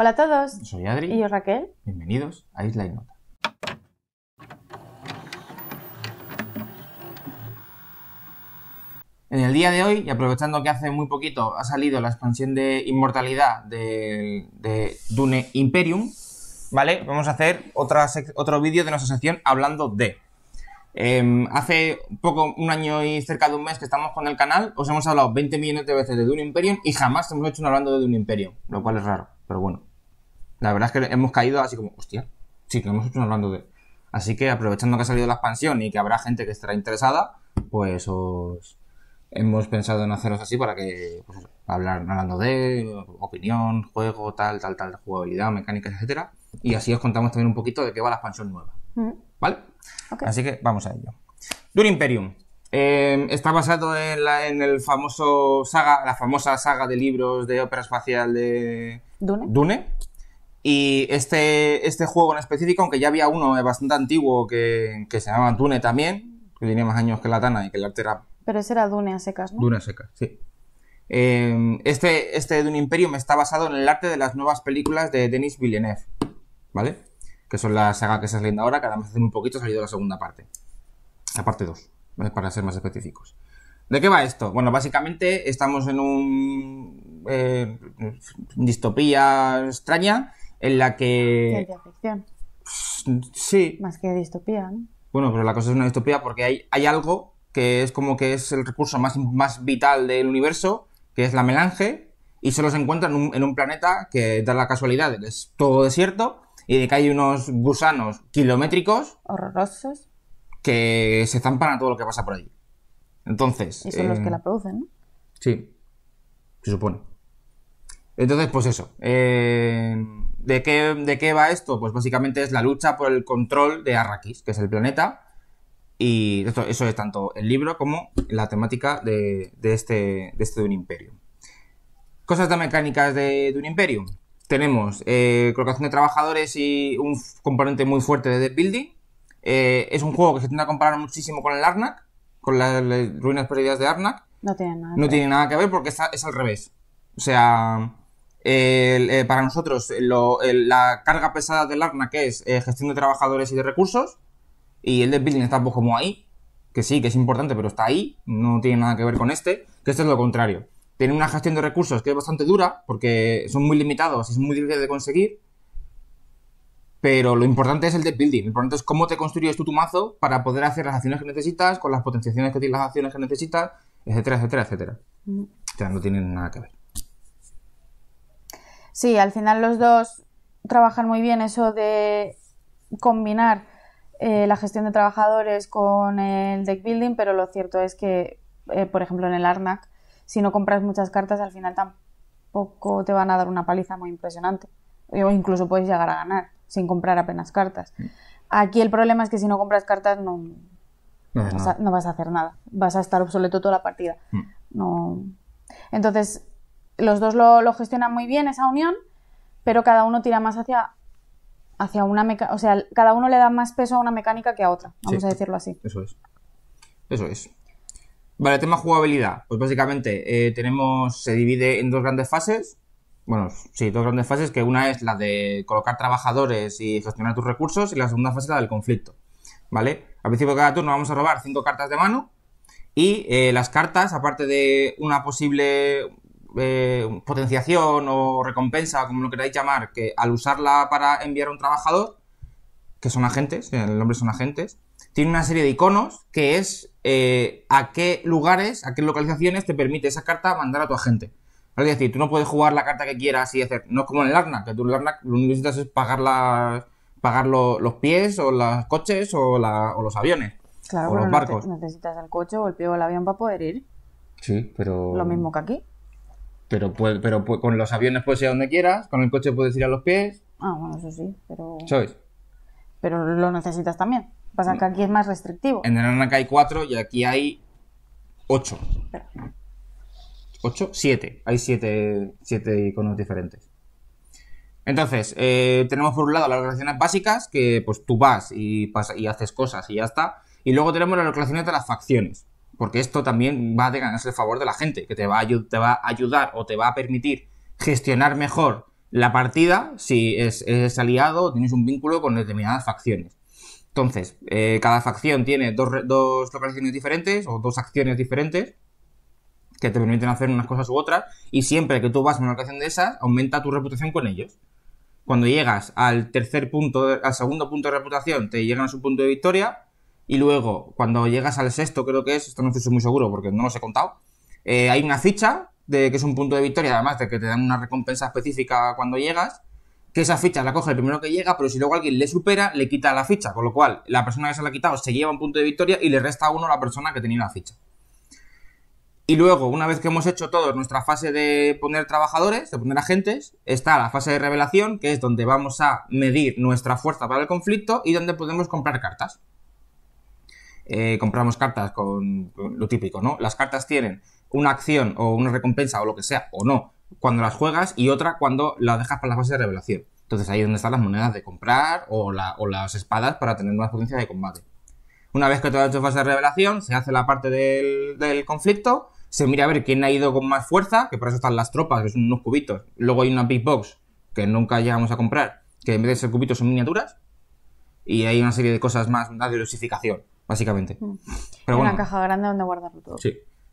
Hola a todos. Soy Adri. Y yo Raquel. Bienvenidos a Isla y En el día de hoy, y aprovechando que hace muy poquito ha salido la expansión de inmortalidad de, Dune Imperium, ¿vale? Vamos a hacer otra otro vídeo de nuestra sección hablando de. Em, hace poco, un año y cerca de un mes que estamos con el canal, os hemos hablado 20 millones de veces de Dune Imperium y jamás hemos hecho un hablando de Dune Imperium, lo cual es raro, pero bueno. La verdad es que hemos caído así como, hostia, sí, que hemos hecho hablando de... Así que aprovechando que ha salido la expansión y que habrá gente que estará interesada, pues os... hemos pensado en haceros así para que pues, hablar hablando de opinión, juego, tal, tal, tal, jugabilidad, mecánicas, etcétera. Y así os contamos también un poquito de qué va la expansión nueva. Mm. ¿Vale? Así que vamos a ello. Dune Imperium. Em, está basado en, la, el famoso saga, la famosa saga de libros de ópera espacial de Dune, Dune y este, este juego en específico, aunque ya había uno eh, bastante antiguo que, se llamaba Dune también, que tenía más años que la Tana y que el arte era... Pero ese era Dune a secas, ¿no? Dune a secas, sí. Eh, este, este Dune Imperium está basado en el arte de las nuevas películas de Denis Villeneuve, ¿vale? Que son la saga que se saliendo ahora, que además hace un poquito ha salido la segunda parte. La parte 2, para ser más específicos. ¿De qué va esto? Bueno, básicamente estamos en un... Eh, distopía extraña en la que... Sí. Más que distopía, ¿no? Bueno, pero la cosa es una distopía porque hay, hay algo que es como que es el recurso más, más vital del universo, que es la melange, y solo se encuentra en un, planeta que da la casualidad de que es todo desierto y de que hay unos gusanos kilométricos. Horrorosos. Que se zampan a todo lo que pasa por allí. Entonces. Y son los que eh, la producen, ¿no? Sí. Se supone. Entonces, pues eso. Eh, ¿de, qué, ¿De qué va esto? Pues básicamente es la lucha por el control de Arrakis, que es el planeta. Y eso es tanto el libro como la temática de, de este, de este Dune Imperium. Cosas de mecánicas de Dune Imperium. Tenemos eh, colocación de trabajadores y un componente muy fuerte de Death building. Eh, es un juego que se tiende a comparar muchísimo con el Arnak, con las, ruinas perdidas de Arnak. No tiene nada. No que tiene ver. nada que ver porque es al revés. O sea, eh, para nosotros la carga pesada del ARNA, que es eh, gestión de trabajadores y de recursos, y el de building está un pues poco como ahí, que sí, que es importante, pero está ahí, no tiene nada que ver con este, que esto es lo contrario. Tiene una gestión de recursos que es bastante dura, porque son muy limitados y es muy difícil de conseguir, pero lo importante es el de building, lo importante es cómo te construyes tú tu mazo para poder hacer las acciones que necesitas, con las potenciaciones que tienes las acciones que necesitas, etcétera, etcétera, etcétera. Mm. O sea, no tienen nada que ver. Sí, al final los dos trabajan muy bien eso de combinar eh, la gestión de trabajadores con el deck building, pero lo cierto es que, eh, por ejemplo, en el Arnak, si no compras muchas cartas, al final tampoco te van a dar una paliza muy impresionante. O incluso puedes llegar a ganar sin comprar apenas cartas. Mm. Aquí el problema es que si no compras cartas no, vas, a, hacer nada. Vas a estar obsoleto toda la partida. Mm. No. Entonces, los dos lo, gestionan muy bien esa unión, pero cada uno tira más hacia, hacia una mecánica, o sea, cada uno le da más peso a una mecánica que a otra, vamos a decirlo así. Eso es. Eso es. Vale, tema jugabilidad. Pues básicamente eh, tenemos, se divide en dos grandes fases. Bueno, sí, dos grandes fases, que una es la de colocar trabajadores y gestionar tus recursos, y la segunda fase es la del conflicto. ¿Vale? Al principio de cada turno vamos a robar cinco cartas de mano, y eh, las cartas, aparte de una posible, eh, potenciación o recompensa, como lo queráis llamar, que al usarla para enviar a un trabajador, que son agentes, el nombre son agentes, tiene una serie de iconos que es eh, a qué lugares, a qué localizaciones te permite esa carta mandar a tu agente. Es decir, tú no puedes jugar la carta que quieras y hacer. No es como en el ARNA que tú en el ARNA lo único que necesitas es pagar, la, pagar los pies o los coches o, los aviones. o los barcos. necesitas el coche o el pie o el avión para poder ir. Sí, pero. Lo mismo que aquí. Pero, con los aviones puedes ir a donde quieras, con el coche puedes ir a los pies. Ah, bueno, eso sí, pero. Pero lo necesitas también. Pasa que aquí es más restrictivo. En el Aranaca hay cuatro y aquí hay ocho. ¿Ocho? Siete. Hay siete, siete iconos diferentes. Entonces, eh, tenemos por un lado las relaciones básicas, que pues tú vas y, pasa, y haces cosas y ya está. Y luego tenemos las relaciones de las facciones porque esto también va a ganarse el favor de la gente, que te va, a te va a ayudar o te va a permitir gestionar mejor la partida si es, es aliado o tienes un vínculo con determinadas facciones. Entonces, eh, cada facción tiene dos, dos diferentes o dos acciones diferentes que te permiten hacer unas cosas u otras, y siempre que tú vas a una locación de esas, aumenta tu reputación con ellos. Cuando llegas al tercer punto, al segundo punto de reputación, te llegan a su punto de victoria, y luego cuando llegas al sexto, creo que es, esto no estoy muy seguro porque no los he contado, eh, hay una ficha de que es un punto de victoria, además de que te dan una recompensa específica cuando llegas, que esa ficha la coge el primero que llega, pero si luego alguien le supera, le quita la ficha, con lo cual la persona que se la ha quitado se lleva un punto de victoria y le resta a uno a la persona que tenía la ficha. Y luego, una vez que hemos hecho todos nuestra fase de poner trabajadores, de poner agentes, está la fase de revelación, que es donde vamos a medir nuestra fuerza para el conflicto y donde podemos comprar cartas. Eh, compramos cartas con, lo típico, ¿no? Las cartas tienen una acción o una recompensa o lo que sea, o no, cuando las juegas y otra cuando las dejas para la fase de revelación. Entonces ahí es donde están las monedas de comprar o, las espadas para tener más potencia de combate. Una vez que has hecho fase de revelación, se hace la parte del, conflicto, se mira a ver quién ha ido con más fuerza, que por eso están las tropas, que son unos cubitos. Luego hay una big box, que nunca llegamos a comprar, que en vez de ser cubitos son miniaturas. Y hay una serie de cosas más, una diversificación básicamente. Mm. una caja grande donde guardarlo todo. Sí.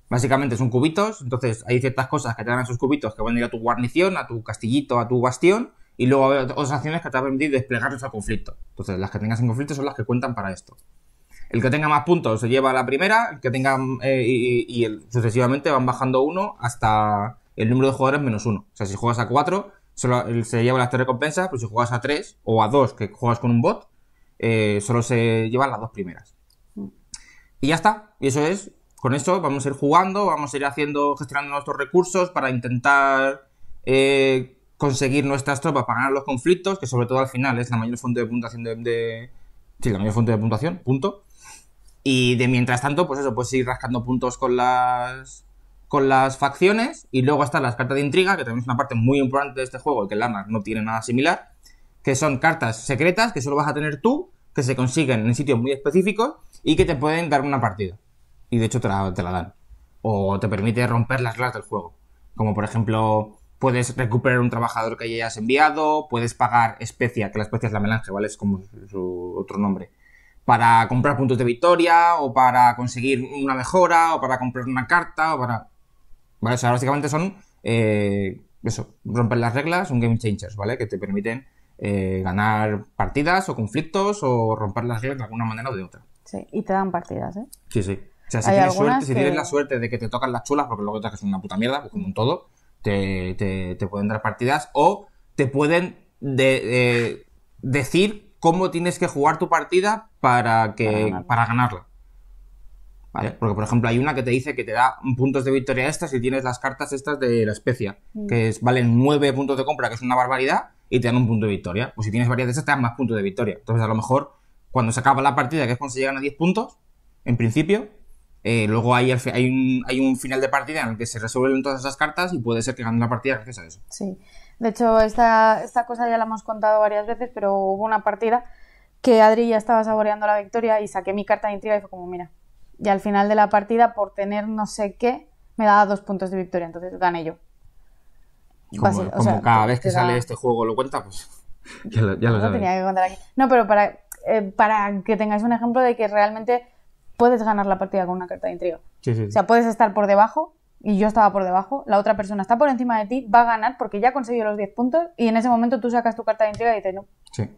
Básicamente son cubitos, entonces hay ciertas cosas que te dan esos cubitos que van a ir a tu guarnición, a tu castillito, a tu bastión, y luego hay otras acciones que te van a permitir desplegarlos al conflicto. Entonces las que tengas en conflicto son las que cuentan para esto. El que tenga más puntos se lleva la primera, el que tenga eh, y, sucesivamente van bajando uno hasta el número de jugadores menos uno. O sea, si juegas a cuatro, solo, se lleva las tres recompensas, pero si juegas a tres o a dos, que juegas con un bot, eh, solo se llevan las dos primeras. Y ya está, y eso es. Con eso vamos a ir jugando, vamos a ir haciendo, gestionando nuestros recursos para intentar eh, conseguir nuestras tropas para ganar los conflictos, que sobre todo al final es la mayor fuente de puntuación de, sí, la mayor fuente de puntuación, punto. Y de mientras tanto, pues eso, pues ir rascando puntos con las con las facciones y luego están las cartas de intriga, que también es una parte muy importante de este juego y que arma no tiene nada similar, que son cartas secretas que solo vas a tener tú que se consiguen en sitios muy específicos y que te pueden dar una partida. Y de hecho te la, dan. O te permite romper las reglas del juego. Como por ejemplo, puedes recuperar un trabajador que hayas enviado, puedes pagar especia, que la especia es la melange, ¿vale? Es como su, otro nombre. Para comprar puntos de victoria, o para conseguir una mejora, o para comprar una carta, o para. Vale, o sea, básicamente son. Eh, eso, romper las reglas, un game changers, ¿vale? Que te permiten eh, ganar partidas o conflictos o romper las reglas de alguna manera o de otra. Sí, y te dan partidas, ¿eh? Sí, sí. O sea, si tienes, suerte, si tienes la suerte de que te tocan las chulas, porque luego te haces una puta mierda, pues como un todo, te, pueden dar partidas o te pueden eh, decir cómo tienes que jugar tu partida para, que, Para ganarla. Porque, por ejemplo, hay una que te dice que te da puntos de victoria estas si tienes las cartas estas de la especia, mm. que es, valen 9 puntos de compra, que es una barbaridad, y te dan un punto de victoria. O si tienes varias de esas, te dan más puntos de victoria. Entonces, a lo mejor, cuando se acaba la partida, que es cuando se llegan a 10 puntos, en principio, eh, luego hay, hay, un, hay un final de partida en el que se resuelven todas esas cartas y puede ser que ganen una partida gracias a eso. Sí. De hecho, esta, esta cosa ya la hemos contado varias veces, pero hubo una partida que Adri ya estaba saboreando la victoria y saqué mi carta de intriga y fue como, mira, y al final de la partida, por tener no sé qué, me daba dos puntos de victoria, entonces gané yo. Como, cada vez que sale este juego lo cuenta, pues ya lo, ya lo no tenía que contar aquí. No, pero eh, para, que tengáis un ejemplo de que realmente puedes ganar la partida con una carta de intriga. O sea, puedes estar por debajo, y yo estaba por debajo, la otra persona está por encima de ti, va a ganar porque ya consiguió los 10 puntos y en ese momento tú sacas tu carta de intriga y dices, no. Sí.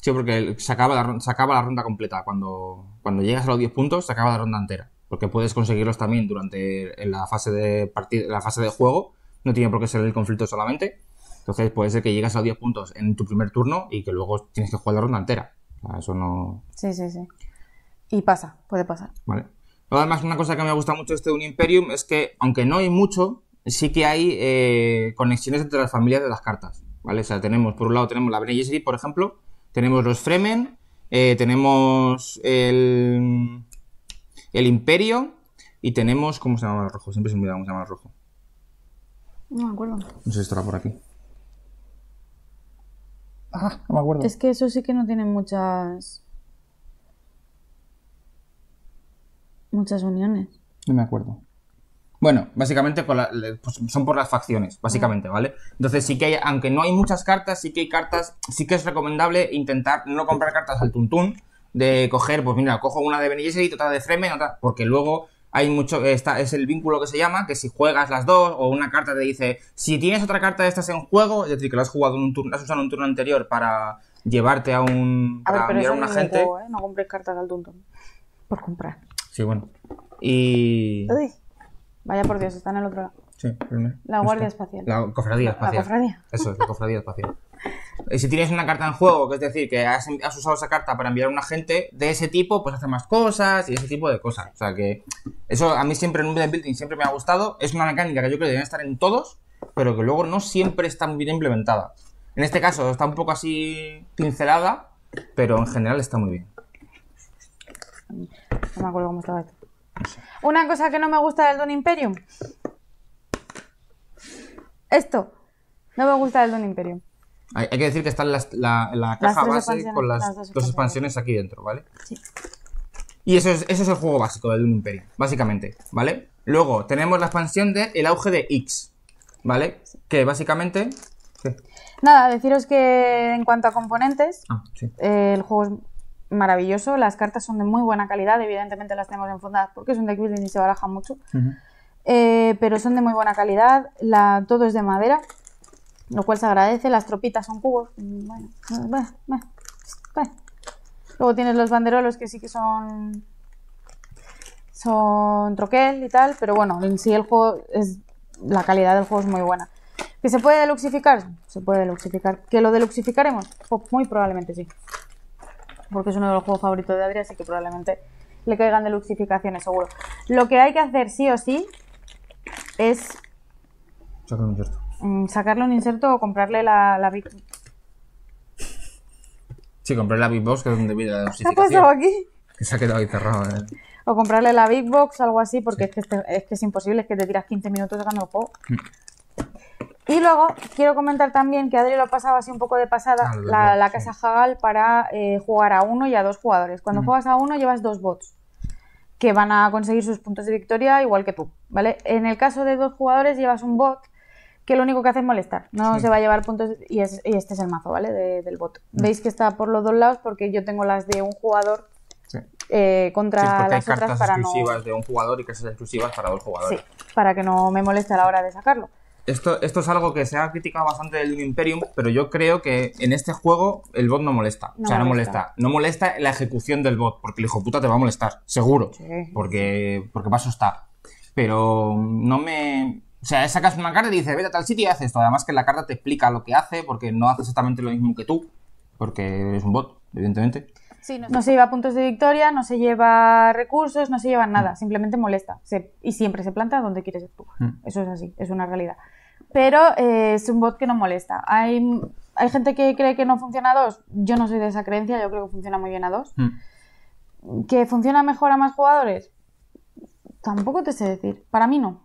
Sí, porque se acaba la, se acaba la ronda completa. Cuando, cuando llegas a los 10 puntos, se acaba la ronda entera. Porque puedes conseguirlos también durante la fase de la fase de juego. No tiene por qué ser el conflicto solamente. Entonces puede ser que llegas a los 10 puntos en tu primer turno y que luego tienes que jugar la ronda entera. eso no. Sí, sí, sí. Y pasa, puede pasar. Vale. Además, una cosa que me gusta mucho este de un Imperium es que, aunque no hay mucho, sí que hay eh, conexiones entre las familias de las cartas. ¿Vale? tenemos, por un lado, tenemos la Bene por ejemplo, tenemos los Fremen, eh, tenemos el, el Imperio y tenemos... ¿Cómo se llama el rojo? Siempre se me da cómo se llama el rojo. No me acuerdo. No sé si estará por aquí. Ah, no me acuerdo. Es que eso sí que no tiene muchas... Muchas uniones. No me acuerdo. Bueno, básicamente pues, son por las facciones, básicamente, ¿vale? Entonces sí que hay, aunque no hay muchas cartas, sí que hay cartas, sí que es recomendable intentar no comprar cartas al tuntún, de coger, pues mira, cojo una de Benítez y otra de Fremen, otra, porque luego hay mucho, está, es el vínculo que se llama, que si juegas las dos, o una carta te dice, si tienes otra carta de estas en juego, es decir, que la has jugado en un turno, has usado en un turno anterior para llevarte a un, a agente. No compres cartas al tuntún, por comprar. Sí, bueno. Y... Vaya por Dios, está en el otro lado. Sí, primero. La Guardia Espacial. La cofradía espacial. La cofradía. Eso la cofradía espacial. Y si tienes una carta en juego, que es decir, que has, usado esa carta para enviar a un agente de ese tipo, pues hace más cosas y ese tipo de cosas. O sea que eso a mí siempre en un building siempre me ha gustado. Es una mecánica que yo creo que debe estar en todos, pero que luego no siempre está muy bien implementada. En este caso está un poco así pincelada, pero en general está muy bien. No me acuerdo cómo estaba esto. Una cosa que no me gusta del Don Imperium. Esto. No me gusta del Don Imperium. Hay, que decir que está en la, caja base con las, dos, expansiones aquí dentro, ¿vale? Sí. Y eso es, eso es el juego básico del don Imperium, básicamente, ¿vale? Luego tenemos la expansión de El auge de X, ¿vale? Que básicamente... Nada, deciros que en cuanto a componentes, ah, sí. Eh, el juego es maravilloso. Las cartas son de muy buena calidad, evidentemente las tenemos enfundadas porque un de building y se baraja mucho. Eh, pero son de muy buena calidad, todo es de madera, lo cual se agradece. Las tropitas son cubos. Bueno, eh, Luego tienes los banderolos que sí que son. Son troquel y tal, pero bueno, en sí el juego es. La calidad del juego es muy buena. ¿Que se puede deluxificar? Se puede deluxificar. ¿Que lo deluxificaremos? Pues muy probablemente sí porque es uno de los juegos favoritos de Adri, así que probablemente le caigan de luxificaciones, seguro. Lo que hay que hacer sí o sí es... Sacarle un inserto. Mm, sacarle un inserto o comprarle la, la Big... Sí, comprarle la Big Box, que es donde viene la luxificación. ¿Qué ha pasado aquí? Que se ha quedado ahí cerrado. Eh. O comprarle la Big Box, algo así, porque es, que este, es que es imposible, es que te tiras 15 minutos sacando el juego. Mm. Y luego quiero comentar también que Adri lo pasaba así un poco de pasada, ah, la, casa Jagal, para eh, jugar a uno y a dos jugadores. Cuando mm. juegas a uno llevas dos bots que van a conseguir sus puntos de victoria igual que tú, ¿vale? En el caso de dos jugadores llevas un bot que lo único que hace es molestar, no se va a llevar puntos y, este es el mazo, ¿vale? del bot. Mm. Veis que está por los dos lados porque yo tengo las de un jugador eh, contra las otras cartas para exclusivas de un jugador y casas exclusivas para dos jugadores. Sí, para que no me moleste a la hora de sacarlo esto, esto es algo que se ha criticado bastante del Imperium, pero yo creo que en este juego el bot no molesta. o sea, no molesta. No molesta la ejecución del bot, porque el hijo puta te va a molestar, seguro. Porque, porque paso está. Pero no me. O sea, sacas una carta y dices, vete a tal sitio y haces esto. Además que la carta te explica lo que hace, porque no hace exactamente lo mismo que tú, porque es un bot, evidentemente. Sí, no, se lleva puntos de victoria, no se lleva recursos, no se lleva nada, mm. simplemente molesta. y siempre se planta donde quieres tú. Mm. Eso es así, es una realidad pero eh, es un bot que no molesta. Hay, hay gente que cree que no funciona a dos. Yo no soy de esa creencia, yo creo que funciona muy bien a dos. Mm. ¿Que funciona mejor a más jugadores? Tampoco te sé decir. Para mí no.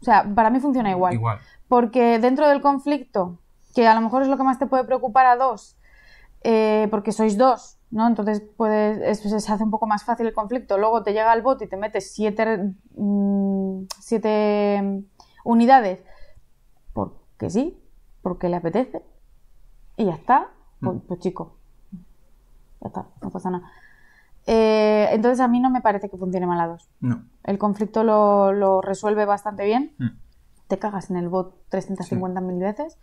O sea, para mí funciona igual. Igual. Porque dentro del conflicto, que a lo mejor es lo que más te puede preocupar a dos, eh, porque sois dos, ¿no? Entonces se hace un poco más fácil el conflicto. Luego te llega el bot y te metes siete, mm, siete unidades que sí, porque le apetece, y ya está, pues, mm. pues chico ya está, no pasa nada. Eh, entonces a mí no me parece que funcione mal a dos. No. El conflicto lo, resuelve bastante bien. Mm. Te cagas en el bot 350.000 veces.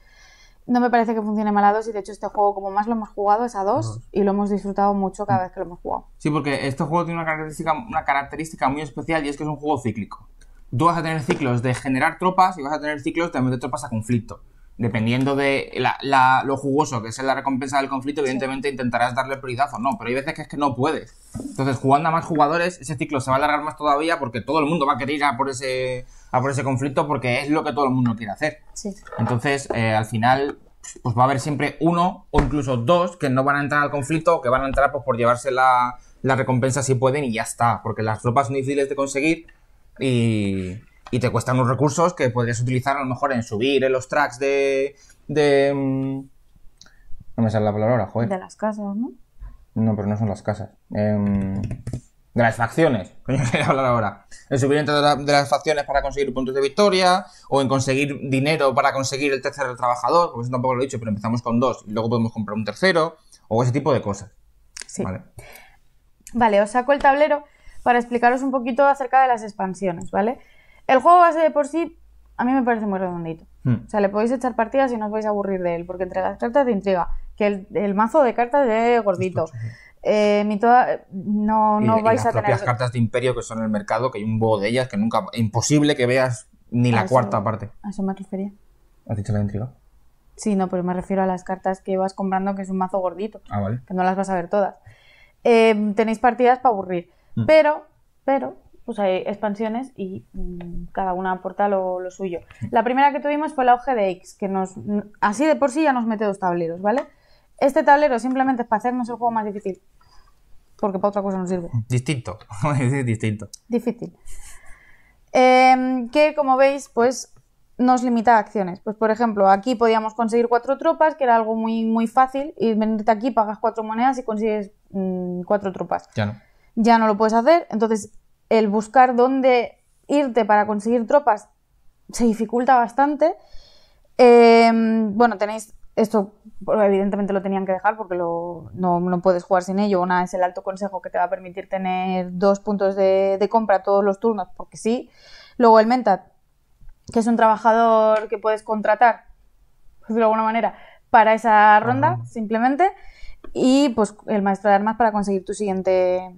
No me parece que funcione mal a dos y de hecho este juego como más lo hemos jugado es a dos, y lo hemos disfrutado mucho cada mm. vez que lo hemos jugado. Sí, porque este juego tiene una característica muy especial y es que es un juego cíclico tú vas a tener ciclos de generar tropas y vas a tener ciclos de meter tropas a conflicto. Dependiendo de lo jugoso que sea la recompensa del conflicto, evidentemente intentarás darle prioridad o no, pero hay veces que es que no puedes. Entonces, jugando a más jugadores, ese ciclo se va a alargar más todavía porque todo el mundo va a querer ir a por ese, a por ese conflicto porque es lo que todo el mundo quiere hacer. Sí. Entonces, eh, al final, pues va a haber siempre uno o incluso dos que no van a entrar al conflicto o que van a entrar pues, por llevarse la, la recompensa si pueden y ya está, porque las tropas son difíciles de conseguir y, te cuestan unos recursos que podrías utilizar a lo mejor en subir en los tracks de. de mm, no me sale la palabra ahora, joder. De las casas, ¿no? No, pero no son las casas. Em, de las facciones, coño, voy a hablar ahora. En subir entre de las facciones para conseguir puntos de victoria, o en conseguir dinero para conseguir el tercer trabajador, porque eso tampoco lo he dicho, pero empezamos con dos y luego podemos comprar un tercero, o ese tipo de cosas. Sí. Vale. vale, os saco el tablero para explicaros un poquito acerca de las expansiones, ¿vale? El juego base de por sí a mí me parece muy redondito. Hmm. O sea, le podéis echar partidas y no os vais a aburrir de él, porque entre las cartas de intriga, que el, mazo de cartas de gordito, ni eh, toda, no, vais a tener... Las cartas de imperio que son en el mercado, que hay un bobo de ellas que nunca... Imposible que veas ni la cuarta parte. A eso me refería. ¿Has dicho la intriga? Sí, no, pero me refiero a las cartas que vas comprando, que es un mazo gordito. Ah, que no las vas a ver todas. Eh, tenéis partidas para aburrir. Mm. Pero, pero, pues hay expansiones y mm, cada una aporta lo, suyo. La primera que tuvimos fue la OGDX, que nos así de por sí ya nos mete dos tableros, ¿vale? Este tablero simplemente es para hacernos el juego más difícil, porque para otra cosa no sirve. Distinto, distinto. Difícil. Em, que como veis, pues nos limita a acciones. Pues por ejemplo, aquí podíamos conseguir cuatro tropas, que era algo muy, muy fácil, y venirte aquí, pagas cuatro monedas y consigues mm, cuatro tropas. Ya no ya no lo puedes hacer. Entonces, el buscar dónde irte para conseguir tropas se dificulta bastante. Em, bueno, tenéis esto, pues, evidentemente lo tenían que dejar porque lo, no, puedes jugar sin ello. Una es el alto consejo que te va a permitir tener dos puntos de, compra todos los turnos, porque sí. Luego el Mentat, que es un trabajador que puedes contratar, de alguna manera, para esa ronda, simplemente. Y pues el maestro de armas para conseguir tu siguiente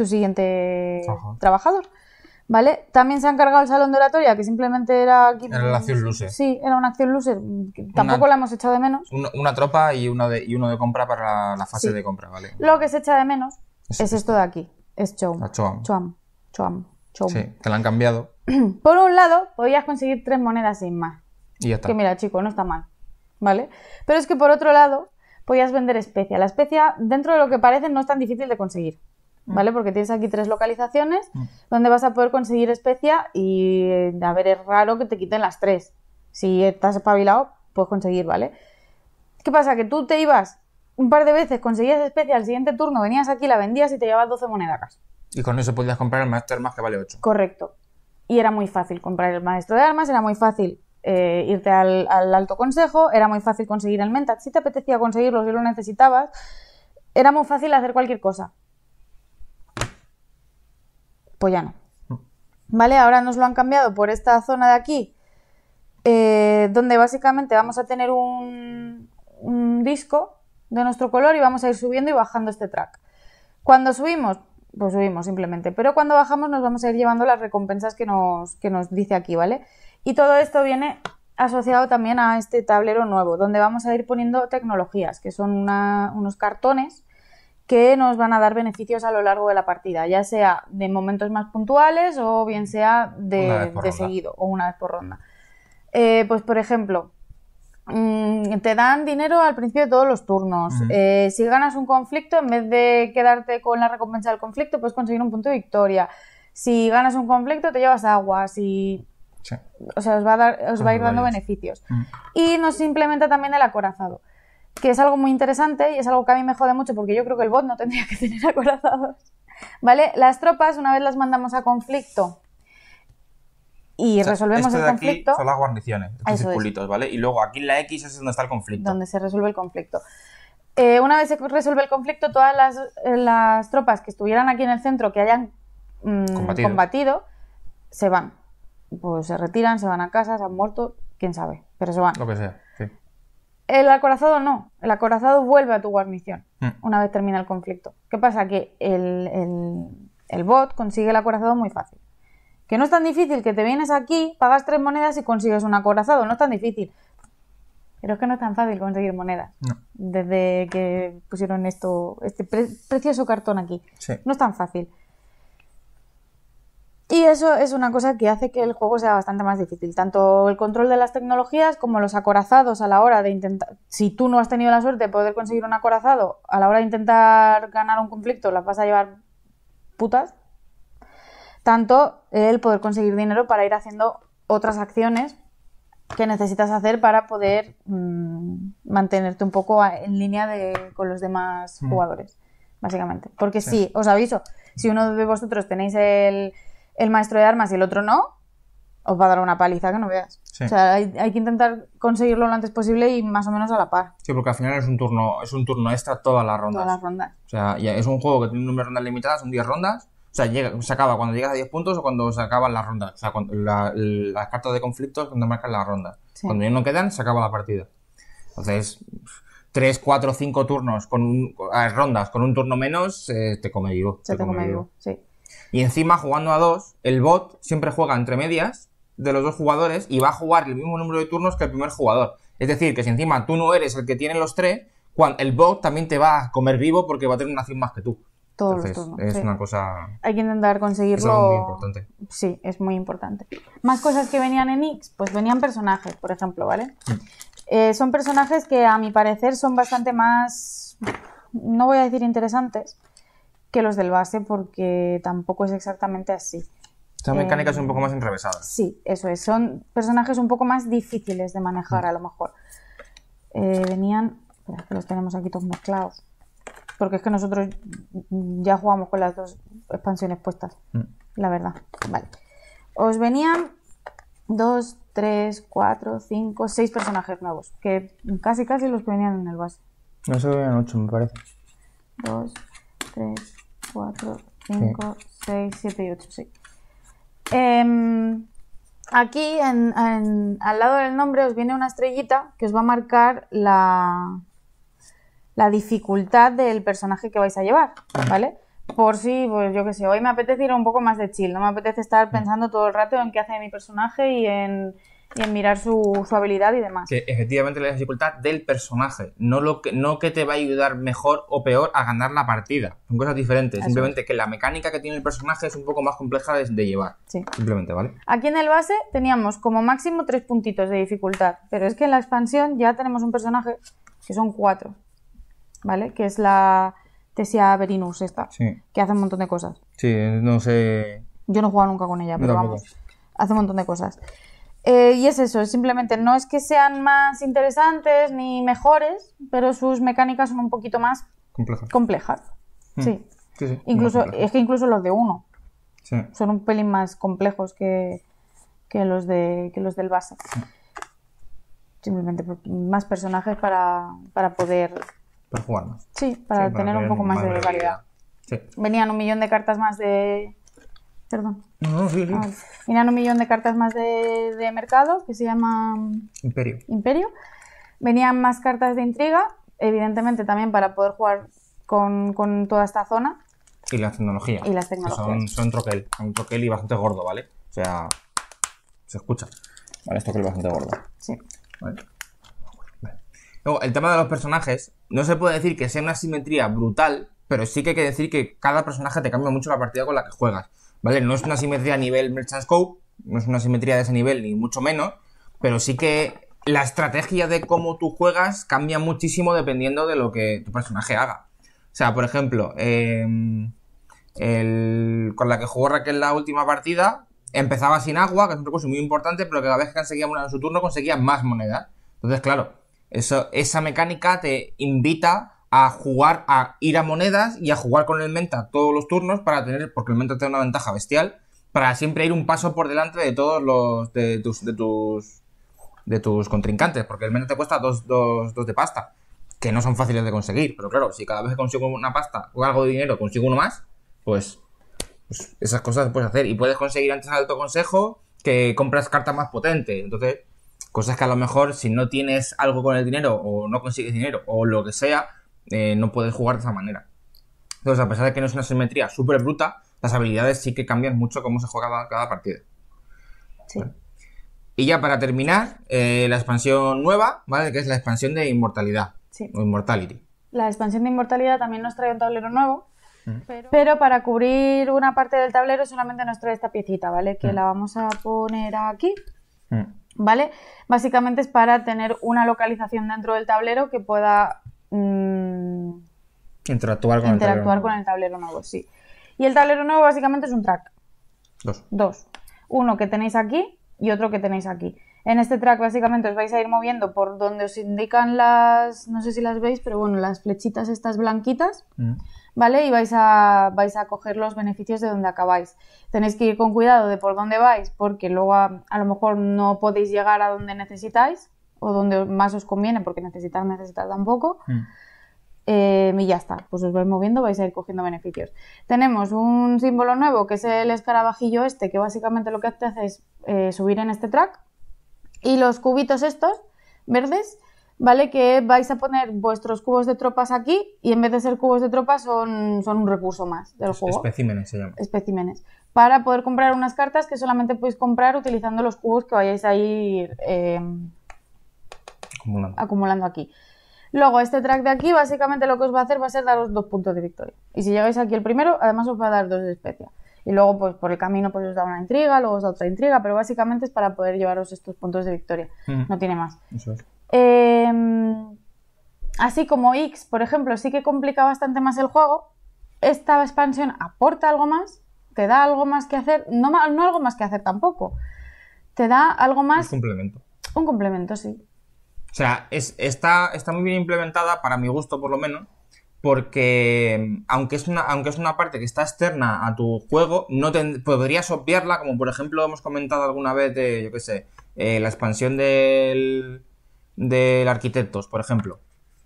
tu siguiente trabajador. ¿Vale? También se han cargado el salón de oratoria, que simplemente era... Aquí, era la acción loser. Sí, era una acción loser. Tampoco la hemos echado de menos. Una, tropa y, uno de compra para la, fase de compra, ¿vale? Lo que se echa de menos es, esto de aquí. Es Choam. Choam. Choam. Sí, que la han cambiado. Por un lado, podías conseguir tres monedas sin más. Y ya está. Que mira, chico, no está mal. ¿Vale? Pero es que por otro lado, podías vender especia. La especia, dentro de lo que parece, no es tan difícil de conseguir. ¿vale? Porque tienes aquí tres localizaciones donde vas a poder conseguir especia y, eh, a ver, es raro que te quiten las tres. Si estás espabilado, puedes conseguir, ¿vale? ¿Qué pasa? Que tú te ibas un par de veces, conseguías especia al siguiente turno, venías aquí, la vendías y te llevabas 12 monedas. Y con eso podías comprar el maestro de armas que vale 8. Correcto. Y era muy fácil comprar el maestro de armas, era muy fácil eh, irte al, alto consejo, era muy fácil conseguir el mentat. Si te apetecía conseguirlo, si lo necesitabas, era muy fácil hacer cualquier cosa pues ya no. Mm. ¿Vale? Ahora nos lo han cambiado por esta zona de aquí, eh, donde básicamente vamos a tener un, disco de nuestro color y vamos a ir subiendo y bajando este track. Cuando subimos, pues subimos simplemente, pero cuando bajamos nos vamos a ir llevando las recompensas que nos, que nos dice aquí, ¿vale? Y todo esto viene asociado también a este tablero nuevo, donde vamos a ir poniendo tecnologías, que son unos cartones que nos van a dar beneficios a lo largo de la partida, ya sea de momentos más puntuales o bien sea de, seguido o una vez por ronda. Eh, pues por ejemplo, mm, te dan dinero al principio de todos los turnos. Eh, si ganas un conflicto, en vez de quedarte con la recompensa del conflicto, puedes conseguir un punto de victoria. Si ganas un conflicto, te llevas agua. Si O sea, os va a, dar, os va a ir dando beneficios. Y nos implementa también el acorazado que es algo muy interesante y es algo que a mí me jode mucho porque yo creo que el bot no tendría que tener acorazados. ¿Vale? Las tropas, una vez las mandamos a conflicto y resolvemos el conflicto. son las guarniciones, los circulitos, ¿vale? Y luego aquí en la X es donde está el conflicto. Donde se resuelve el conflicto. Eh, una vez se resuelve el conflicto, todas eh, las, tropas que estuvieran aquí en el centro que hayan mm, combatido. combatido. se van. Pues se retiran, se van a casa, se han muerto, quién sabe, pero se van. Lo que sea. El acorazado no, el acorazado vuelve a tu guarnición mm. una vez termina el conflicto. ¿Qué pasa? Que el, bot consigue el acorazado muy fácil. Que no es tan difícil que te vienes aquí, pagas tres monedas y consigues un acorazado, no es tan difícil. Pero es que no es tan fácil conseguir monedas. Desde que pusieron esto, este precioso cartón aquí. No es tan fácil. Y eso es una cosa que hace que el juego sea bastante más difícil, tanto el control de las tecnologías como los acorazados a la hora de intentar, si tú no has tenido la suerte de poder conseguir un acorazado, a la hora de intentar ganar un conflicto las vas a llevar putas, tanto el poder conseguir dinero para ir haciendo otras acciones que necesitas hacer para poder mm, mantenerte un poco en línea de, con los demás mm. jugadores, básicamente. Porque sí, os aviso, si uno de vosotros tenéis el el maestro de armas y el otro no, os va a dar una paliza que no veas. O sea, hay, que intentar conseguirlo lo antes posible y más o menos a la par. Sí, porque al final es un turno, es un turno extra todas las rondas. Todas las rondas. O sea, ya es un juego que tiene un número de rondas limitadas, son 10 rondas. O sea, llega, se acaba cuando llegas a 10 puntos o cuando se acaban las rondas. O sea, la, las cartas de conflicto es cuando marcan las rondas. Cuando ya no quedan, se acaba la partida. Entonces, 3, 4, 5 turnos con rondas con un turno menos, eh, te come vivo. Se te, come, vivo, sí. Y encima, jugando a dos, el bot siempre juega entre medias de los dos jugadores y va a jugar el mismo número de turnos que el primer jugador. Es decir, que si encima tú no eres el que tiene los tres, el bot también te va a comer vivo porque va a tener una acción más que tú. Todos los turnos, es una cosa. Hay que intentar conseguirlo. Es muy importante. Sí, es muy importante. Más cosas que venían en X, pues venían personajes, por ejemplo, ¿vale? Eh, son personajes que a mi parecer son bastante más. No voy a decir interesantes, que los del base porque tampoco es exactamente así. son mecánicas eh, un poco más entrevesadas Sí, eso es. Son personajes un poco más difíciles de manejar, a lo mejor. Eh, venían. los tenemos aquí todos mezclados. Porque es que nosotros ya jugamos con las dos expansiones puestas. Mm. La verdad. Vale. Os venían dos, tres, cuatro, cinco, seis personajes nuevos. Que casi, casi los que venían en el base. No se venían ocho, me parece. Dos, tres, 4, 5, 6, 7 y 8, sí. Em, aquí, al lado del nombre, os viene una estrellita que os va a marcar la, la dificultad del personaje que vais a llevar, ah. ¿vale? Por si, pues yo qué sé, hoy me apetece ir un poco más de chill, no me apetece estar ah. pensando todo el rato en qué hace mi personaje y en y en mirar su, habilidad y demás. Que efectivamente la dificultad del personaje, no, lo que, no que te va a ayudar mejor o peor a ganar la partida. Son cosas diferentes. Simplemente que la mecánica que tiene el personaje es un poco más compleja de, llevar. Simplemente, ¿vale? Aquí en el base teníamos como máximo tres puntitos de dificultad, pero es que en la expansión ya tenemos un personaje que son cuatro, ¿vale? Que es la Tesia Berinus esta, sí. que hace un montón de cosas. Sí, no sé... Yo no he nunca con ella, pero vamos, hace un montón de cosas. Eh, y es eso, simplemente no es que sean más interesantes ni mejores, pero sus mecánicas son un poquito más complejas. Mm. Sí. incluso, es que incluso los de uno son un pelín más complejos que, los, de, que los del base. Simplemente más personajes para, poder. Para jugar más. Sí, para tener un poco más, de variedad. Venían un millón de cartas más de, Perdón. No, sí, un millón de cartas más de, mercado que se llama Imperio. Imperio. Venían más cartas de intriga, evidentemente también para poder jugar con, toda esta zona. Y las tecnologías. Y las tecnologías. Son, troquel, son troquel y bastante gordo, ¿vale? O sea, se escucha. Vale, es bastante gordo. Sí. Luego, el tema de los personajes, no se puede decir que sea una simetría brutal, pero sí que hay que decir que cada personaje te cambia mucho la partida con la que juegas. ¿vale? No es una simetría a nivel Merchant Scope, no es una simetría de ese nivel, ni mucho menos, pero sí que la estrategia de cómo tú juegas cambia muchísimo dependiendo de lo que tu personaje haga. O sea, por ejemplo, em, con la que jugó Raquel la última partida, empezaba sin agua, que es un recurso muy importante, pero cada vez que conseguía una en su turno conseguía más moneda. Entonces, claro, eso, esa mecánica te invita a jugar, a ir a monedas y a jugar con el menta todos los turnos para tener, porque el menta tiene una ventaja bestial, para siempre ir un paso por delante de todos los, de tus, de tus, de tus contrincantes, porque el menta te cuesta dos, dos, dos de pasta, que no son fáciles de conseguir, pero claro, si cada vez que consigo una pasta o algo de dinero consigo uno más, pues, pues esas cosas puedes hacer y puedes conseguir antes alto consejo que compras cartas más potentes, entonces cosas que a lo mejor si no tienes algo con el dinero o no consigues dinero o lo que sea, eh, no puedes jugar de esa manera. Entonces, a pesar de que no es una simetría súper bruta, las habilidades sí que cambian mucho cómo se juega cada, partido Sí. Y ya para terminar, eh, la expansión nueva, ¿vale? Que es la expansión de inmortalidad. Sí. O La expansión de inmortalidad también nos trae un tablero nuevo, pero... para cubrir una parte del tablero solamente nos trae esta piecita, ¿vale? Que la vamos a poner aquí. ¿Vale? Básicamente es para tener una localización dentro del tablero que pueda Mm, interactuar con, el, tablero con el tablero nuevo, sí. Y el tablero nuevo básicamente es un track. Dos. Dos. Uno que tenéis aquí y otro que tenéis aquí. En este track básicamente os vais a ir moviendo por donde os indican las, no sé si las veis, pero bueno, las flechitas estas blanquitas, mm. ¿vale? Y vais a, vais a coger los beneficios de donde acabáis. Tenéis que ir con cuidado de por dónde vais porque luego a lo mejor no podéis llegar a donde necesitáis o donde más os conviene, porque necesitar, necesitar tampoco. Mm. Eh, y ya está, pues os vais moviendo, vais a ir cogiendo beneficios. Tenemos un símbolo nuevo que es el escarabajillo este, que básicamente lo que hace es eh, subir en este track. Y los cubitos estos, verdes, ¿vale? Que vais a poner vuestros cubos de tropas aquí y en vez de ser cubos de tropas son, son un recurso más del juego. Especímenes se llama. Especímenes. Para poder comprar unas cartas que solamente podéis comprar utilizando los cubos que vayáis a ir eh, acumulando. aquí. Luego, este track de aquí, básicamente lo que os va a hacer va a ser daros dos puntos de victoria. Y si llegáis aquí el primero, además os va a dar dos de especia. Y luego, pues por el camino, pues os da una intriga, luego os da otra intriga, pero básicamente es para poder llevaros estos puntos de victoria. Mm. No tiene más. Em, así como X, por ejemplo, sí que complica bastante más el juego. Esta expansión aporta algo más, te da algo más que hacer, no, no algo más que hacer tampoco. Te da algo más. Un complemento. Un complemento, sí. O sea, es, está, está muy bien implementada, para mi gusto por lo menos, porque aunque es una, aunque es una parte que está externa a tu juego, no te, podrías obviarla, como por ejemplo hemos comentado alguna vez de, yo qué sé, eh, la expansión del, del Arquitectos, por ejemplo.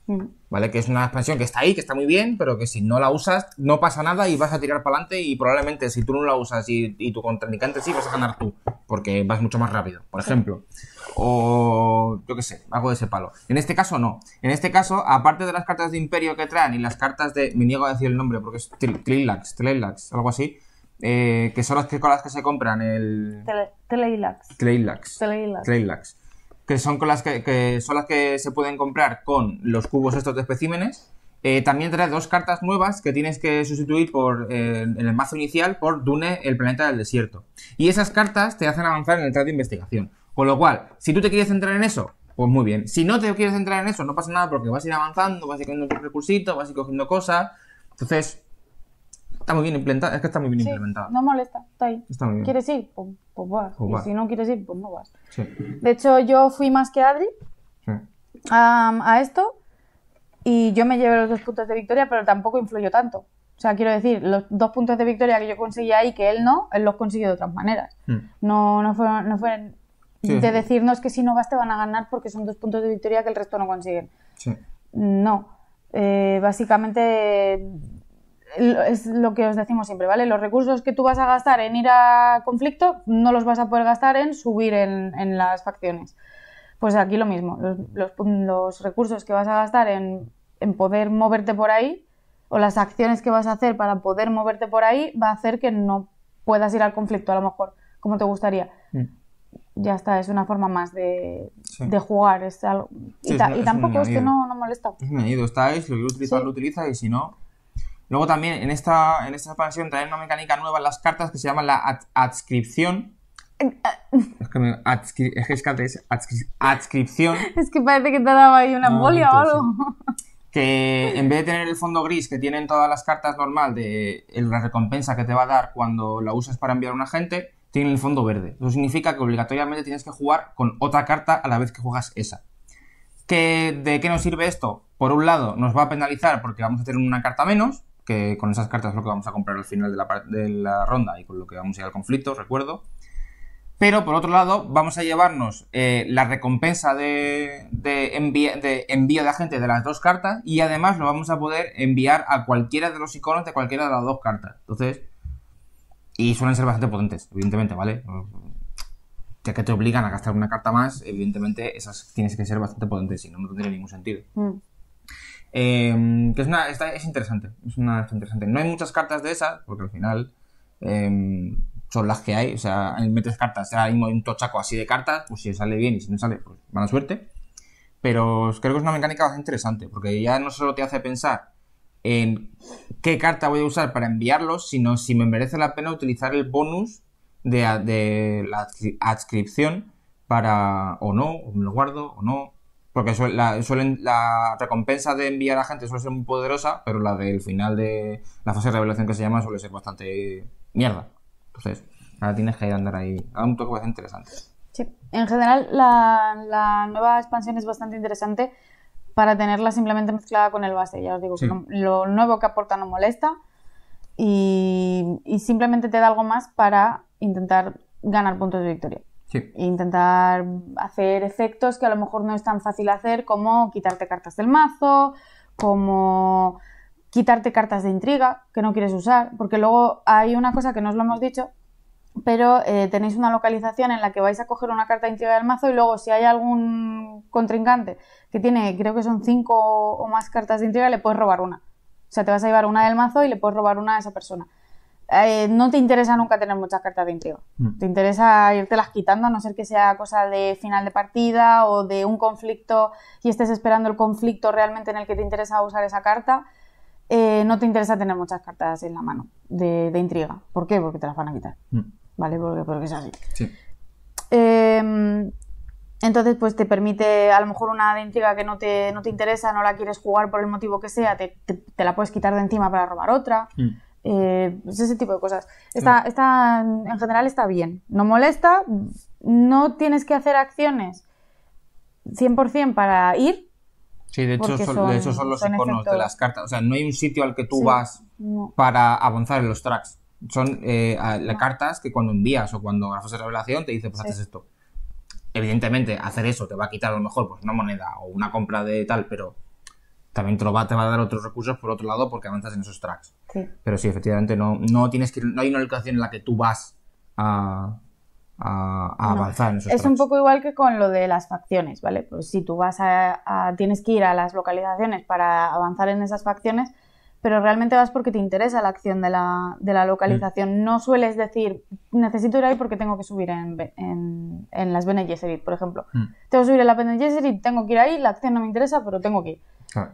Mm. ¿Vale? Que es una expansión que está ahí, que está muy bien, pero que si no la usas, no pasa nada y vas a tirar para adelante. Y probablemente si tú no la usas y, tu contrincante sí, vas a ganar tú, porque vas mucho más rápido, por ejemplo. O yo qué sé, algo de ese palo. En este caso, no. En este caso, aparte de las cartas de Imperio que traen y las cartas de. Me niego a decir el nombre porque es Trilax, Trilax, algo así. Eh, que son las que, con las que se compran el. Tleilax. Tleilax. Tleilax que son con las que, son las que se pueden comprar con los cubos estos de especímenes. Eh, también trae dos cartas nuevas que tienes que sustituir por en eh, el mazo inicial por Dune, el planeta del desierto. Y esas cartas te hacen avanzar en el trato de investigación. Con lo cual, si tú te quieres centrar en eso, pues muy bien. Si no te quieres centrar en eso, no pasa nada porque vas a ir avanzando, vas a ir cogiendo recursitos, vas a ir cogiendo cosas. Entonces, Está muy bien implementada, es que está muy bien sí, No molesta, está ahí. ¿Quieres ir? Pues, pues vas. Pues y si no quieres ir, pues no vas. De hecho, yo fui más que Adri a, esto y yo me llevé los dos puntos de victoria, pero tampoco influyó tanto. O sea, quiero decir, los dos puntos de victoria que yo conseguí ahí que él no, él los consiguió de otras maneras. Mm. No, no fueron, no fueron de decirnos que si no vas te van a ganar porque son dos puntos de victoria que el resto no consiguen. No. Eh, básicamente es lo que os decimos siempre, ¿vale? Los recursos que tú vas a gastar en ir a conflicto no los vas a poder gastar en subir en, en las facciones. Pues aquí lo mismo, los, los, recursos que vas a gastar en, en, poder moverte por ahí o las acciones que vas a hacer para poder moverte por ahí va a hacer que no puedas ir al conflicto a lo mejor como te gustaría. Mm. Ya está, es una forma más de, de jugar. y, tampoco es, que no, no molesta. Es está, lo que lo utiliza y si no, Luego también en esta, en esta expansión traen una mecánica nueva en las cartas que se llama la adscripción. Ah, es que, adscripción. es que parece que te daba ahí una ah, embolia o algo. que en vez de tener el fondo gris que tienen todas las cartas normal de la recompensa que te va a dar cuando la usas para enviar a un agente, tiene el fondo verde. Eso significa que obligatoriamente tienes que jugar con otra carta a la vez que juegas esa. ¿De qué nos sirve esto? Por un lado, nos va a penalizar porque vamos a tener una carta menos, que con esas cartas es lo que vamos a comprar al final de la, ronda y con lo que vamos a ir al conflicto, recuerdo. Pero por otro lado, vamos a llevarnos eh, la recompensa de, de, envío de agente de las dos cartas y además lo vamos a poder enviar a cualquiera de los iconos de cualquiera de las dos cartas. Entonces, y suelen ser bastante potentes, evidentemente, ¿vale? Ya que te obligan a gastar una carta más, evidentemente esas tienes que ser bastante potentes, si no, no tendría ningún sentido. Mm. Em, que es una, esta es interesante, es una interesante. No hay muchas cartas de esas, porque al final em, son las que hay. O sea, metes cartas, ahora mismo hay un tochaco así de cartas, pues si sale bien y si no sale, pues mala suerte. Pero creo que es una mecánica bastante interesante, porque ya no solo te hace pensar en qué carta voy a usar para enviarlos, sino si me merece la pena utilizar el bonus de, de la adscripción para o no, o me lo guardo o no. Porque la, suelen, la recompensa de enviar a gente suele ser muy poderosa, pero la del final de la fase de revelación que se llama suele ser bastante mierda. Entonces, ahora tienes que ir a andar ahí a ah, un toque bastante interesante. Sí, en general la, nueva expansión es bastante interesante para tenerla simplemente mezclada con el base. Ya os digo, lo nuevo que aporta no molesta y, simplemente te da algo más para intentar ganar puntos de victoria. E intentar hacer efectos que a lo mejor no es tan fácil hacer como quitarte cartas del mazo, como quitarte cartas de intriga que no quieres usar, porque luego hay una cosa que no os lo hemos dicho, pero eh, tenéis una localización en la que vais a coger una carta de intriga del mazo y luego si hay algún contrincante que tiene, creo que son cinco o más cartas de intriga, le puedes robar una. O sea, te vas a llevar una del mazo y le puedes robar una a esa persona. Eh, no te interesa nunca tener muchas cartas de intriga. Mm. Te interesa irte las quitando, a no ser que sea cosa de final de partida o de un conflicto y estés esperando el conflicto realmente en el que te interesa usar esa carta. Eh, no te interesa tener muchas cartas en la mano de, intriga. ¿Por qué? Porque te las van a quitar. Mm. ¿Vale? Porque, es así. Em, entonces, pues te permite, a lo mejor una de intriga que no te, interesa, no la quieres jugar por el motivo que sea, te, la puedes quitar de encima para robar otra. Mm. Eh, pues ese tipo de cosas. Está, está, en general está bien. No molesta, no tienes que hacer acciones 100% para ir. Sí, de hecho, son, los iconos de las cartas. O sea, no hay un sitio al que tú vas para avanzar en los tracks. Son eh, cartas que cuando envías o cuando haces revelación te dice, pues haces esto. Evidentemente, hacer eso te va a quitar a lo mejor pues, una moneda o una compra de tal, pero también te, te va a dar otros recursos por otro lado porque avanzas en esos tracks. Pero sí, efectivamente, no, no tienes que no hay una ubicación en la que tú vas a, a, avanzar en Es un poco igual que con lo de las facciones, ¿vale? Pues si tú vas a, tienes que ir a las localizaciones para avanzar en esas facciones, pero realmente vas porque te interesa la acción de la, de la mm. localización. No sueles decir, necesito ir ahí porque tengo que subir en, en, en las Bene por ejemplo. Mm. Tengo que subir en las Bene tengo que ir ahí, la acción no me interesa, pero tengo que ir.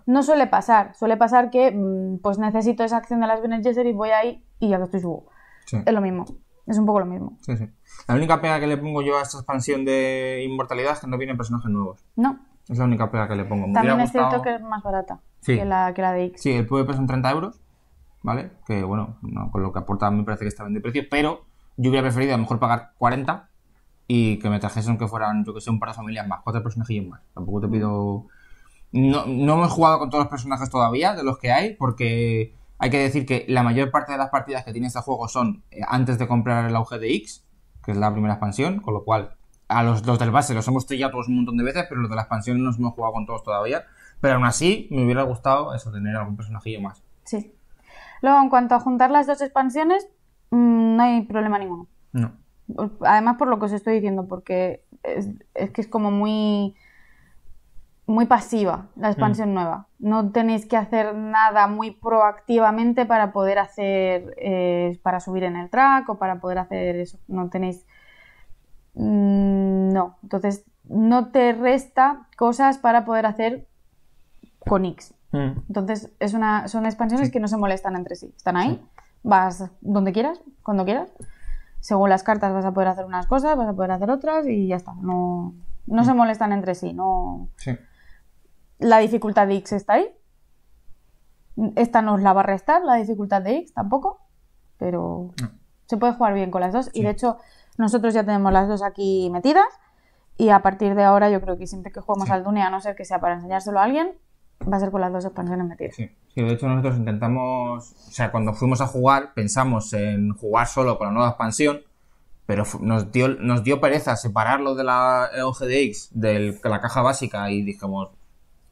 No suele pasar, suele pasar que mm, pues necesito esa acción de las Bene voy ahí y ya estoy subo. Es lo mismo, es un poco lo mismo. Sí, sí. La única pena que le pongo yo a esta expansión de inmortalidad es que no vienen personajes nuevos. No. Es la única pega que le pongo. También es cierto que es más barata que, la, que la de X. Sí, el PVP son 30 euros, ¿vale? Que bueno, con lo que aporta me parece que está bien de precio, pero yo hubiera preferido a lo mejor pagar 40 y que me trajesen que fueran, yo que sé, un par de familias más, cuatro personajillos más. Tampoco te pido. No, no hemos jugado con todos los personajes todavía, de los que hay, porque hay que decir que la mayor parte de las partidas que tiene este juego son eh, antes de comprar el auge de X, que es la primera expansión, con lo cual a los, dos del base los hemos trillado todos un montón de veces, pero los de la expansión no nos hemos jugado con todos todavía. Pero aún así, me hubiera gustado eso, tener algún personajillo más. Sí. Luego, en cuanto a juntar las dos expansiones, mm, no hay problema ninguno. No. Además, por lo que os estoy diciendo, porque es, que es como muy muy pasiva la expansión mm. nueva. No tenéis que hacer nada muy proactivamente para poder hacer, eh, para subir en el track o para poder hacer eso. No tenéis Mm, no. Entonces, no te resta cosas para poder hacer con X. Mm. Entonces, es una, son expansiones que no se molestan entre sí. Están ahí, vas donde quieras, cuando quieras. Según las cartas vas a poder hacer unas cosas, vas a poder hacer otras y ya está. No, se mm. molestan entre sí, no... Sí. La dificultad de X está ahí. Esta nos la va a restar, la dificultad de X tampoco, pero se puede jugar bien con las dos. Y de hecho, nosotros ya tenemos las dos aquí metidas y a partir de ahora yo creo que siempre que juguemos al Dune, a no ser que sea para enseñárselo a alguien, va a ser con las dos expansiones metidas. Sí. de hecho nosotros intentamos, o sea, cuando fuimos a jugar pensamos en jugar solo con la nueva expansión, pero nos dio, nos dio pereza separarlo de la e OGDX, de la caja básica y dijimos,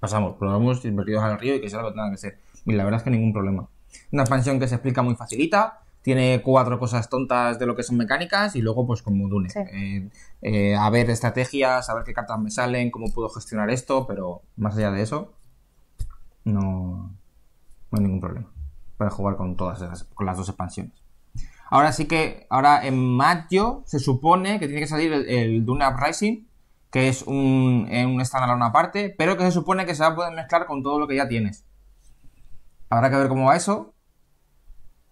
pasamos, probamos invertidos al río y que sea lo que tenga que ser. Y la verdad es que ningún problema. Una expansión que se explica muy facilita, tiene cuatro cosas tontas de lo que son mecánicas y luego pues como Dune. Eh, eh, a ver estrategias, a ver qué cartas me salen, cómo puedo gestionar esto, pero más allá de eso, no, no hay ningún problema para jugar con todas esas, con las dos expansiones. Ahora sí que, ahora en mayo se supone que tiene que salir el, Dune Uprising, que es un, eh, un una aparte, pero que se supone que se va a poder mezclar con todo lo que ya tienes. Habrá que ver cómo va eso,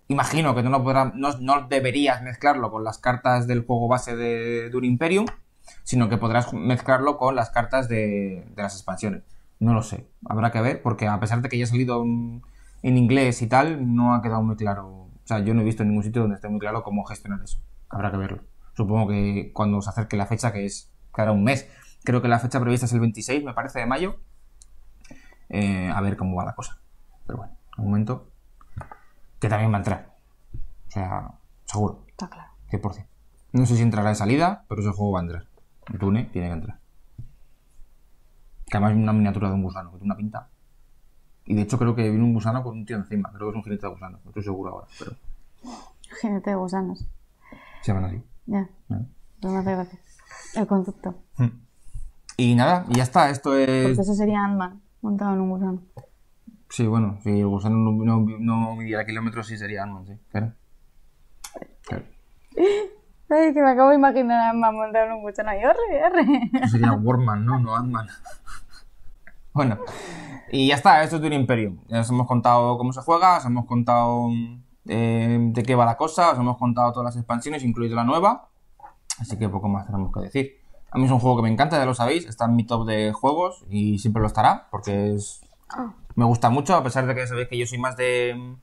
Imagino que no, podrás, no, deberías mezclarlo con las cartas del juego base de un Imperium, sino que podrás mezclarlo con las cartas de, las expansiones. No lo sé, habrá que ver, porque a pesar de que ya ha salido en, inglés y tal, no ha quedado muy claro. O sea, yo no he visto ningún sitio donde esté muy claro cómo gestionar eso. Habrá que verlo. Supongo que cuando se acerque la fecha, que es cada un mes, creo que la fecha prevista es el 26, me parece, de mayo. Eh, a ver cómo va la cosa. Pero bueno, un momento que también va a entrar. O sea, seguro. Está claro. 100%. No sé si entrará de salida, pero ese juego va a entrar. Tune tiene que entrar. Que además es una miniatura de un gusano, que tiene una pinta. Y de hecho creo que viene un gusano con un tío encima. Creo que es un jinete de gusano, no estoy seguro ahora. Pero... Jinete de gusanos. Se llaman así. Ya. No me hace gracia. El concepto. Hmm. Y nada, y ya está. Esto es. Pues eso sería Ant-Man, montado en un gusano. Sí, bueno, si el gusano no, no, midiera kilómetros, sí sería Ant-Man, sí, claro. me acabo de imaginar a man montar un gusano y R, No sería Warman, ¿no? No man bueno, y ya está, esto es de un imperio. Ya os hemos contado cómo se juega, os hemos contado eh, de qué va la cosa, os hemos contado todas las expansiones, incluido la nueva. Así que poco más tenemos que decir. A mí es un juego que me encanta, ya lo sabéis, está en mi top de juegos y siempre lo estará, porque es... Ah me gusta mucho, a pesar de que sabéis que yo soy más de.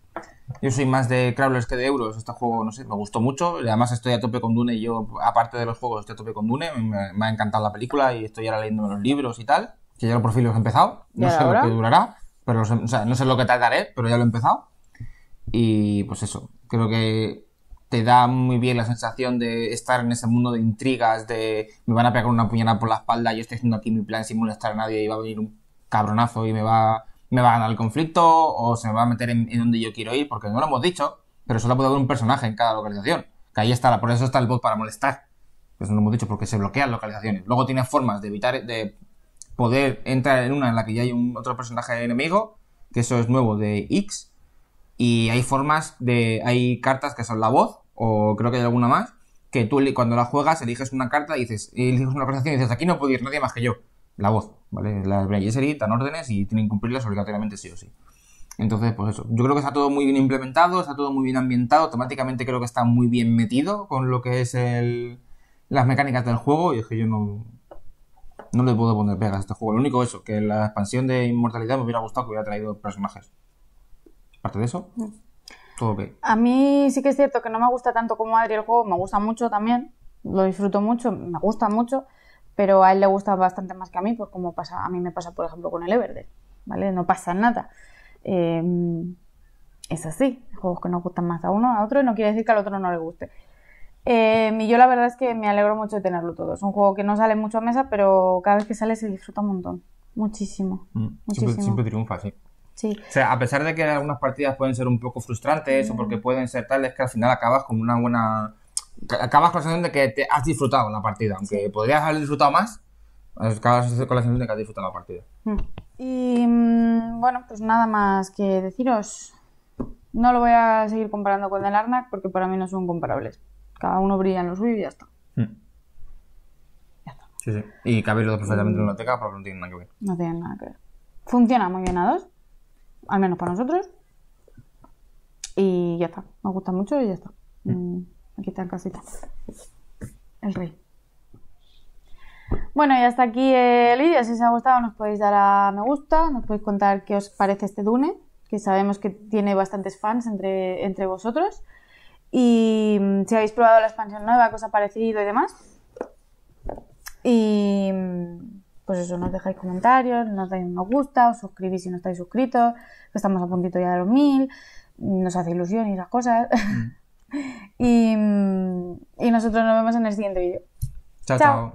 Yo soy más de crawlers que de euros. Este juego, no sé, me gustó mucho. Además, estoy a tope con Dune. Y yo, aparte de los juegos, estoy a tope con Dune. Me, ha encantado la película y estoy ahora leyéndome los libros y tal. Que ya los fin he empezado. No sé lo que durará. Pero no sé lo que tardaré, pero ya lo he empezado. Y pues eso. Creo que te da muy bien la sensación de estar en ese mundo de intrigas, de me van a pegar una puñalada por la espalda, yo estoy haciendo aquí mi plan sin molestar a nadie y va a venir un cabronazo y me va me va a ganar el conflicto o se me va a meter en, donde yo quiero ir, porque no lo hemos dicho, pero solo puede haber un personaje en cada localización. Que ahí está, por eso está el bot para molestar. Pues no lo hemos dicho, porque se bloquean localizaciones. Luego tiene formas de evitar, de poder entrar en una en la que ya hay un otro personaje enemigo, que eso es nuevo de X. Y hay formas de. Hay cartas que son la voz, o creo que hay alguna más, que tú cuando la juegas eliges una carta y dices, eliges una localización y dices, aquí no puede ir nadie más que yo la voz, ¿vale? La Braillesery dan órdenes y tienen que cumplirlas obligatoriamente sí o sí. Entonces, pues eso. Yo creo que está todo muy bien implementado, está todo muy bien ambientado. Automáticamente creo que está muy bien metido con lo que es el, las mecánicas del juego. Y es que yo no, no le puedo poner pegas a este juego. Lo único eso, que la expansión de inmortalidad me hubiera gustado que hubiera traído personajes. Aparte de eso, mm. todo bien. A mí sí que es cierto que no me gusta tanto como Adri el juego. Me gusta mucho también. Lo disfruto mucho, me gusta mucho pero a él le gusta bastante más que a mí, pues como pasa, a mí me pasa, por ejemplo, con el Everdell, ¿vale? No pasa nada. Em, es así, juegos que nos gustan más a uno, a otro, y no quiere decir que al otro no le guste. Em, y yo la verdad es que me alegro mucho de tenerlo todo. Es un juego que no sale mucho a mesa, pero cada vez que sale se disfruta un montón. Muchísimo. Mm, siempre, triunfa, sí. sí. O sea, a pesar de que algunas partidas pueden ser un poco frustrantes o porque pueden ser tales que al final acabas con una buena acabas con la sensación de que te has disfrutado la partida, aunque podrías haber disfrutado más, acabas con la sensación de que has disfrutado la partida. Hmm. Y mm, bueno, pues nada más que deciros. No lo voy a seguir comparando con el Arnak porque para mí no son comparables. Cada uno brilla en lo suyo y ya está. Hmm. Ya está. Sí, sí. Y cabéis los dos perfectamente en la mm. teca porque no tienen nada que ver. No tienen nada que ver. Funciona muy bien a dos, al menos para nosotros. Y ya está. Me gusta mucho y ya está. Hmm. Mm. Aquí está el casita. El rey. Bueno, y hasta aquí el eh, vídeo. Si os ha gustado, nos podéis dar a me gusta, nos podéis contar qué os parece este Dune, que sabemos que tiene bastantes fans entre, entre vosotros. Y mm, si habéis probado la expansión nueva, cosa parecido y demás. Y mm, pues eso, nos dejáis comentarios, nos dais un me gusta, os suscribís si no estáis suscritos, que estamos a puntito ya de los mil, nos hace ilusión y esas cosas. Mm. y, nosotros nos vemos en el siguiente vídeo. chao. chao.